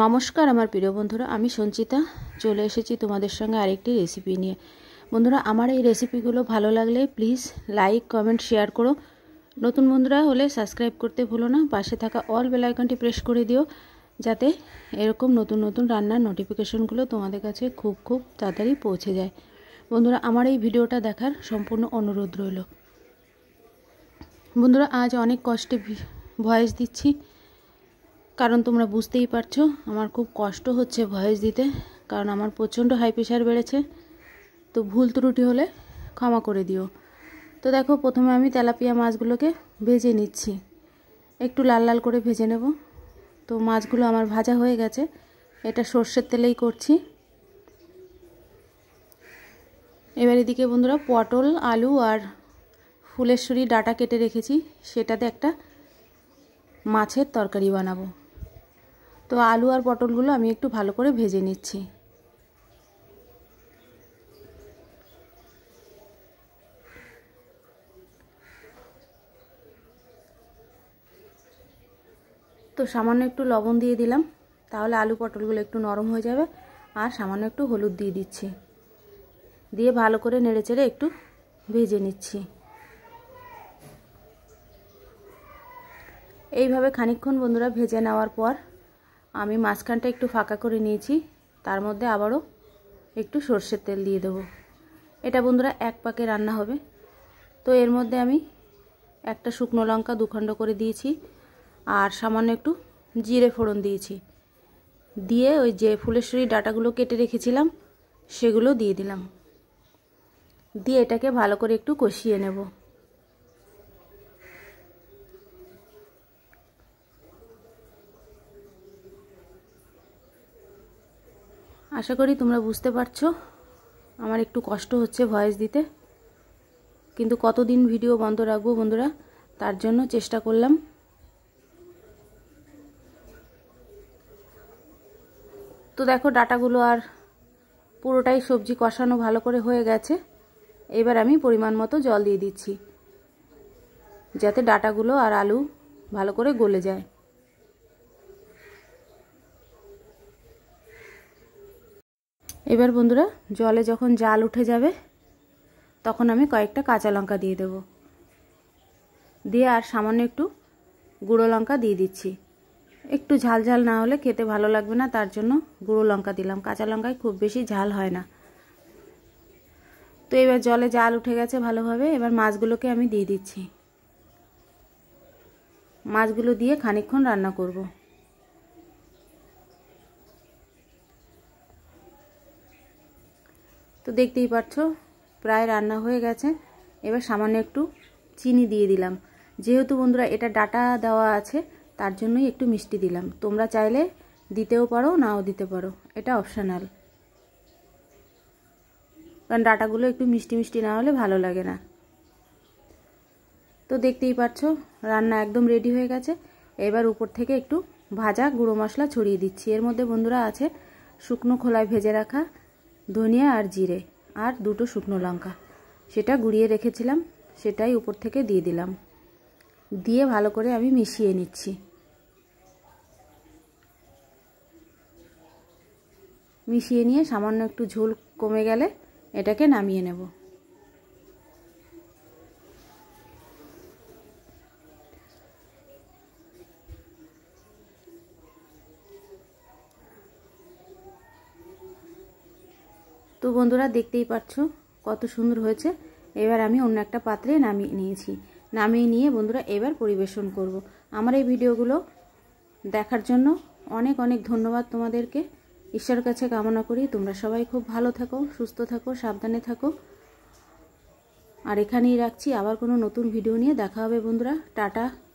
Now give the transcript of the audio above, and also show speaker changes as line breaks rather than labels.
নমস্কার আমার প্রিয় বন্ধুরা আমি সঞ্চিতা চলে এসেছি তোমাদের সঙ্গে আরেকটি রেসিপি নিয়ে বন্ধুরা আমার এই রেসিপিগুলো ভালো লাগলে প্লিজ লাইক কমেন্ট শেয়ার করো নতুন বন্ধুরা হলে সাবস্ক্রাইব করতে ভুলো না পাশে থাকা অল বেলাইকনটি প্রেস করে দিও যাতে এরকম নতুন নতুন রান্নার নোটিফিকেশনগুলো তোমাদের কাছে খুব খুব তাড়াতাড়ি পৌঁছে যায় বন্ধুরা আমার এই ভিডিওটা দেখার সম্পূর্ণ অনুরোধ রইল বন্ধুরা আজ অনেক কষ্টে ভয়েস দিচ্ছি কারণ তোমরা বুঝতেই পারছো আমার খুব কষ্ট হচ্ছে ভয়েস দিতে কারণ আমার প্রচণ্ড হাই প্রেশার বেড়েছে তো ভুল ত্রুটি হলে ক্ষমা করে দিও তো দেখো প্রথমে আমি তেলাপিয়া মাছগুলোকে ভেজে নিচ্ছি একটু লাল লাল করে ভেজে নেব তো মাছগুলো আমার ভাজা হয়ে গেছে এটা সর্ষের তেলেই করছি এবার এদিকে বন্ধুরা পটল আলু আর ফুলেশ্বরী ডাটা কেটে রেখেছি সেটাতে একটা মাছের তরকারি বানাবো তো আলু আর পটলগুলো আমি একটু ভালো করে ভেজে নিচ্ছি তো সামান্য একটু লবণ দিয়ে দিলাম তাহলে আলু পটলগুলো একটু নরম হয়ে যাবে আর সামান্য একটু হলুদ দিয়ে দিচ্ছি দিয়ে ভালো করে নেড়েচেড়ে একটু ভেজে নিচ্ছি এইভাবে খানিক্ষণ বন্ধুরা ভেজে নেওয়ার পর আমি মাঝখানটা একটু ফাঁকা করে নিয়েছি তার মধ্যে আবারও একটু সর্ষের তেল দিয়ে দেবো এটা বন্ধুরা এক পাকে রান্না হবে তো এর মধ্যে আমি একটা শুকনো লঙ্কা দুখণ্ড করে দিয়েছি আর সামান্য একটু জিরে ফোড়ন দিয়েছি দিয়ে ওই যে ফুলেশ্বরী ডাটাগুলো কেটে রেখেছিলাম সেগুলো দিয়ে দিলাম দিয়ে এটাকে ভালো করে একটু কষিয়ে নেবো আশা করি তোমরা বুঝতে পারছো আমার একটু কষ্ট হচ্ছে ভয়েস দিতে কিন্তু কতদিন ভিডিও বন্ধ রাখবো বন্ধুরা তার জন্য চেষ্টা করলাম তো দেখো ডাটাগুলো আর পুরোটাই সবজি কষানো ভালো করে হয়ে গেছে এবার আমি পরিমাণ মতো জল দিয়ে দিচ্ছি যাতে ডাটাগুলো আর আলু ভালো করে গলে যায় এবার বন্ধুরা জলে যখন জাল উঠে যাবে তখন আমি কয়েকটা কাঁচা লঙ্কা দিয়ে দেব দিয়ে আর সামান্য একটু গুঁড়ো লঙ্কা দিয়ে দিচ্ছি একটু ঝাল ঝাল না হলে খেতে ভালো লাগবে না তার জন্য গুঁড়ো লঙ্কা দিলাম কাঁচা লঙ্কায় খুব বেশি ঝাল হয় না তো এবার জলে জাল উঠে গেছে ভালোভাবে এবার মাছগুলোকে আমি দিয়ে দিচ্ছি মাছগুলো দিয়ে খানিক্ষণ রান্না করব তো দেখতেই পাচ্ছ প্রায় রান্না হয়ে গেছে এবার সামান্য একটু চিনি দিয়ে দিলাম যেহেতু বন্ধুরা এটা ডাটা দেওয়া আছে তার জন্যই একটু মিষ্টি দিলাম তোমরা চাইলে দিতেও পারো নাও দিতে পারো এটা অপশানাল কারণ ডাটাগুলো একটু মিষ্টি মিষ্টি না হলে ভালো লাগে না তো দেখতেই পাচ্ছ রান্না একদম রেডি হয়ে গেছে এবার উপর থেকে একটু ভাজা গুঁড়ো মশলা ছড়িয়ে দিচ্ছি এর মধ্যে বন্ধুরা আছে শুকনো খোলায় ভেজে রাখা ধনিয়া আর জিরে আর দুটো শুকনো লঙ্কা সেটা গুঁড়িয়ে রেখেছিলাম সেটাই উপর থেকে দিয়ে দিলাম দিয়ে ভালো করে আমি মিশিয়ে নিচ্ছি মিশিয়ে নিয়ে সামান্য একটু ঝোল কমে গেলে এটাকে নামিয়ে নেব তো বন্ধুরা দেখতেই পাচ্ছ কত সুন্দর হয়েছে এবার আমি অন্য একটা পাত্রে নামিয়ে নিয়েছি নামিয়ে নিয়ে বন্ধুরা এবার পরিবেশন করব। আমার এই ভিডিওগুলো দেখার জন্য অনেক অনেক ধন্যবাদ তোমাদেরকে ঈশ্বর কাছে কামনা করি তোমরা সবাই খুব ভালো থাকো সুস্থ থাকো সাবধানে থাকো আর এখানেই রাখছি আবার কোনো নতুন ভিডিও নিয়ে দেখা হবে বন্ধুরা টাটা